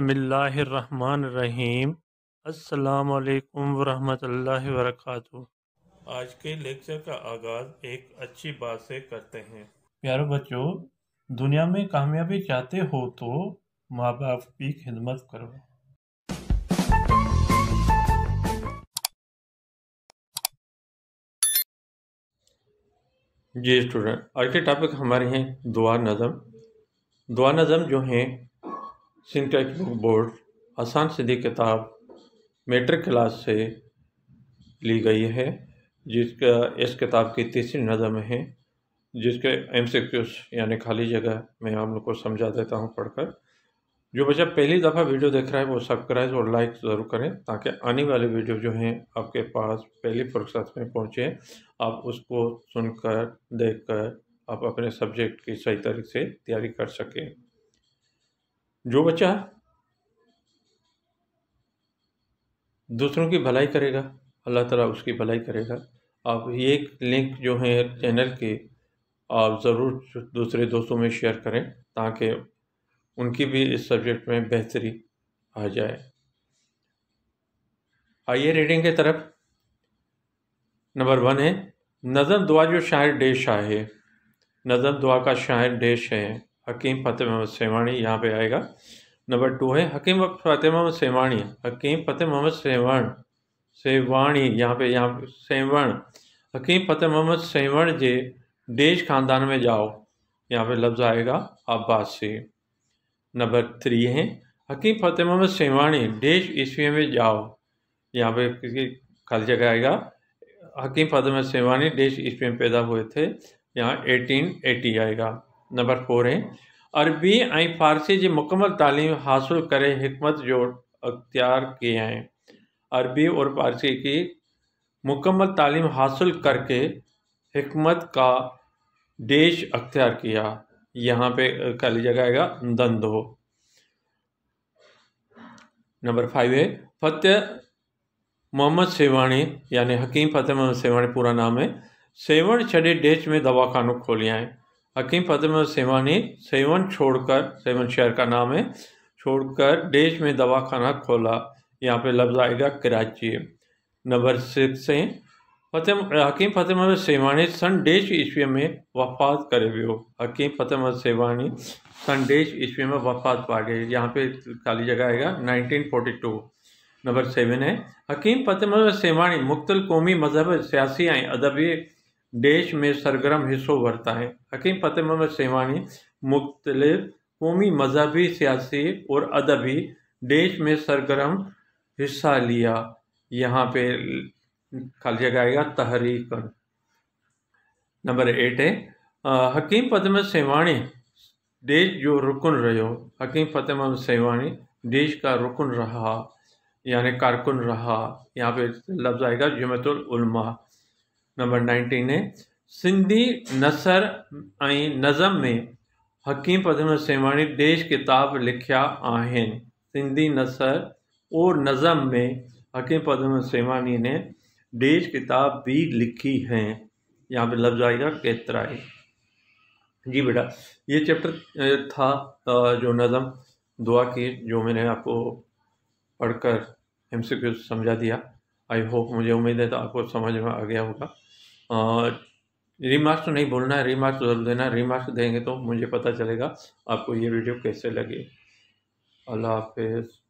बिसमीम् अल्लाम वरहमतुल्लाहि वरकatuh आज के लेक्चर का आगाज़ एक अच्छी बात से करते हैं प्यारे बच्चों दुनिया में कामयाबी चाहते हो तो माँ बाप की खिदमत करो जी स्टूडेंट आज के टॉपिक हमारे हैं दुआ नज़म दुआ नज़म जो हैं सिंटेक्स बुक बोर्ड आसान सिद्धि किताब मेट्रिक क्लास से ली गई है जिसका इस किताब की तीसरी नज़म है जिसके एम यानी खाली जगह मैं आप लोग को समझा देता हूँ पढ़कर जो बच्चा पहली दफ़ा वीडियो देख रहा है वो सब्सक्राइब और लाइक ज़रूर करें ताकि आने वाले वीडियो जो हैं आपके पास पहली फुर्सत में पहुँचे आप उसको सुनकर देखकर आप अपने सब्जेक्ट की सही तरीके से तैयारी कर सकें जो बच्चा दूसरों की भलाई करेगा अल्लाह ताला उसकी भलाई करेगा आप ये लिंक जो है चैनल के आप ज़रूर दूसरे दोस्तों में शेयर करें ताकि उनकी भी इस सब्जेक्ट में बेहतरी आ जाए आइए रीडिंग की तरफ नंबर वन है नज़म दुआ जो शायर डेश है नज़म दुआ का शायर डेश है हकीम फ़तेह सेवाणी यहाँ पे आएगा नंबर टू है हकीम फ़तेह मोहम्मद सेवाणी हकीम फ़तेह मोहम्मद सेवण सेवाणी यहाँ पे यहाँ सेवण हकीम फ़तेह मोहम्मद सेवण जे देश ख़ानदान में जाओ यहाँ पे लफ्ज़ आएगा अब्बास से नंबर थ्री है हकीम फ़तेह मोहम्मद सेवाणी देश ईस्वी में जाओ यहाँ पे किसी खाली जगह आएगा हकीम फ़तेह मोहम्मद सेवानी देश ईस्वी में पैदा हुए थे यहाँ एटीन एटी आएगा नंबर फोर है अरबी ए फ़ारसी जी मुकमल तालीम हासिल करे हिकमत जो अख़्तियार किया है अरबी और फ़ारसी की मुकम्मल तालीम हासिल करके हमत का देश अख्तियार किया यहाँ पे खाली जगह आएगा दंदो नंबर फाइव है फतेह मोहम्मद सेवाणी यानी हकीम फतेह मोहम्मद सेवाणी पूरा नाम है सेवण छे देश में दवाखानों खोलिया है हकीम फतेमत सेवानी सेवन छोड़कर सेवन शहर का नाम है छोड़कर देश में दवाखाना खोला यहाँ पे लफ्ज़ आएगा कराची नंबर सिक्स है फतेह हकीम फतेह महमद सेवानी सन देश ईस्वी में वफात करे हुए हकीम फ़तेम सेवानी सन देश ईस्वी में वफात पा गए यहाँ पे खाली जगह आएगा 1942 नंबर सेवन है हकीम फ़तेम सेवानी मुख्तल कौमी मजहब सियासी आए अदबी देश में सरगर्म हिस्सों भरता है हकीम फतेह मोहम्मद सेवानी मुख्तलिफ कौमी मजहबी सियासी और अदबी देश में सरगर्म हिस्सा लिया यहाँ पे खाली जगह तहरीक नंबर एट है हकीम फ़तेम सेवाणी देश जो रुकन रहो हकीम फतेम सेवाणी सेवानी देश का रुकन रहा यानी कारकुन रहा यहाँ पे लफ्ज़ आएगा जमतुलमा नंबर नाइनटीन है सिंधी नसर ऐं नज़म में हकीम पदम सेवाणी देश किताब लिखिया आहिनि सिंधी नसर और नज़म में हकीम पदम सेवानी ने देश किताब भी लिखी हैं यहाँ पे लफ्ज़ आएगा केतरा ही जी बेटा ये चैप्टर था जो नज़म दुआ की जो मैंने आपको पढ़कर एम समझा दिया आई होप मुझे उम्मीद है तो आपको समझ में आ गया होगा तो नहीं बोलना है रिमार्क्स तो बोल देना रिमार्क्स तो देंगे तो मुझे पता चलेगा आपको ये वीडियो कैसे लगे अल्लाह हाफिज़